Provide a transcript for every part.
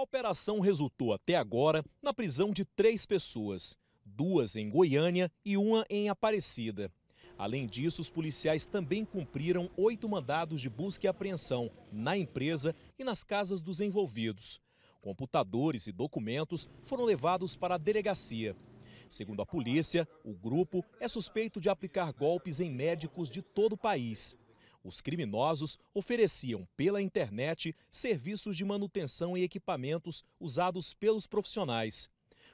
A operação resultou até agora na prisão de três pessoas, duas em Goiânia e uma em Aparecida. Além disso, os policiais também cumpriram oito mandados de busca e apreensão na empresa e nas casas dos envolvidos. Computadores e documentos foram levados para a delegacia. Segundo a polícia, o grupo é suspeito de aplicar golpes em médicos de todo o país os criminosos ofereciam pela internet serviços de manutenção e equipamentos usados pelos profissionais.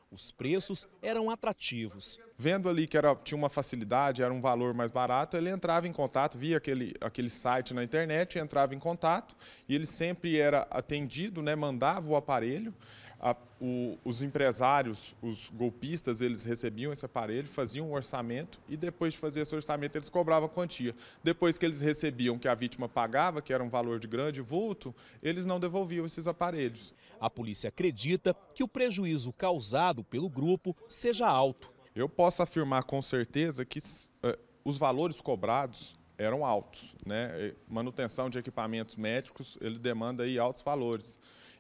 Os preços eram atrativos. Vendo ali que era, tinha uma facilidade, era um valor mais barato, ele entrava em contato, via aquele, aquele site na internet, entrava em contato e ele sempre era atendido, né, mandava o aparelho a, o, os empresários, os golpistas, eles recebiam esse aparelho, faziam um orçamento e depois de fazer esse orçamento eles cobravam a quantia. Depois que eles recebiam que a vítima pagava, que era um valor de grande vulto, eles não devolviam esses aparelhos. A polícia acredita que o prejuízo causado pelo grupo seja alto. Eu posso afirmar com certeza que uh, os valores cobrados eram altos. Né? Manutenção de equipamentos médicos, ele demanda aí altos valores.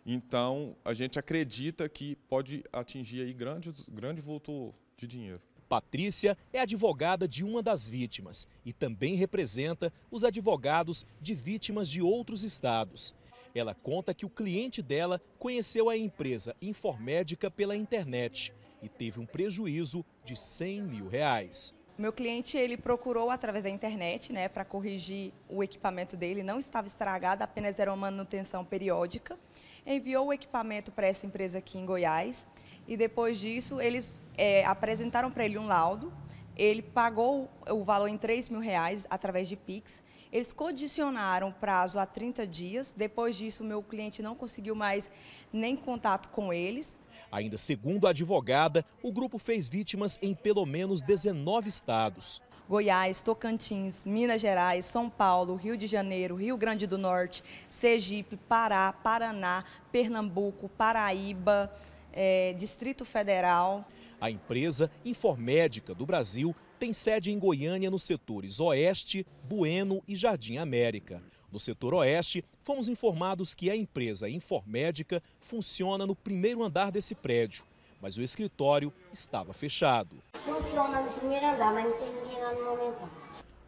Então, a gente acredita que pode atingir aí grandes, grande vulto de dinheiro. Patrícia é advogada de uma das vítimas e também representa os advogados de vítimas de outros estados. Ela conta que o cliente dela conheceu a empresa Informédica pela internet e teve um prejuízo de 100 mil reais meu cliente ele procurou através da internet, né, para corrigir o equipamento dele, não estava estragado, apenas era uma manutenção periódica. Enviou o equipamento para essa empresa aqui em Goiás e depois disso eles é, apresentaram para ele um laudo. Ele pagou o valor em 3 mil reais através de Pix. Eles condicionaram o prazo a 30 dias. Depois disso, meu cliente não conseguiu mais nem contato com eles. Ainda segundo a advogada, o grupo fez vítimas em pelo menos 19 estados. Goiás, Tocantins, Minas Gerais, São Paulo, Rio de Janeiro, Rio Grande do Norte, Sergipe, Pará, Paraná, Pernambuco, Paraíba, é, Distrito Federal. A empresa Informédica do Brasil tem sede em Goiânia nos setores Oeste, Bueno e Jardim América. No setor oeste, fomos informados que a empresa Informédica funciona no primeiro andar desse prédio, mas o escritório estava fechado. Funciona no primeiro andar, mas não tem ninguém lá no momento.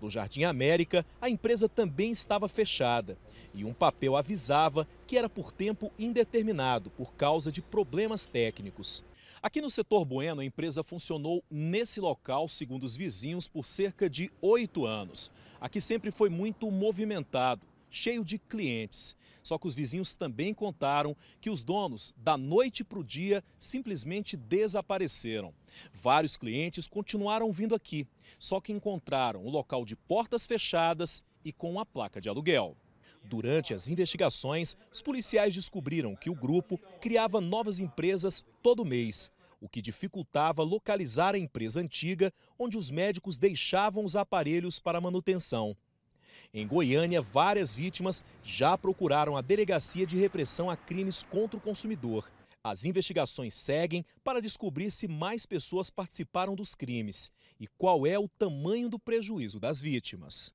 No Jardim América, a empresa também estava fechada e um papel avisava que era por tempo indeterminado por causa de problemas técnicos. Aqui no setor Bueno, a empresa funcionou nesse local, segundo os vizinhos, por cerca de oito anos. Aqui sempre foi muito movimentado cheio de clientes. Só que os vizinhos também contaram que os donos, da noite para o dia, simplesmente desapareceram. Vários clientes continuaram vindo aqui, só que encontraram o local de portas fechadas e com a placa de aluguel. Durante as investigações, os policiais descobriram que o grupo criava novas empresas todo mês, o que dificultava localizar a empresa antiga onde os médicos deixavam os aparelhos para manutenção. Em Goiânia, várias vítimas já procuraram a Delegacia de Repressão a Crimes contra o Consumidor. As investigações seguem para descobrir se mais pessoas participaram dos crimes e qual é o tamanho do prejuízo das vítimas.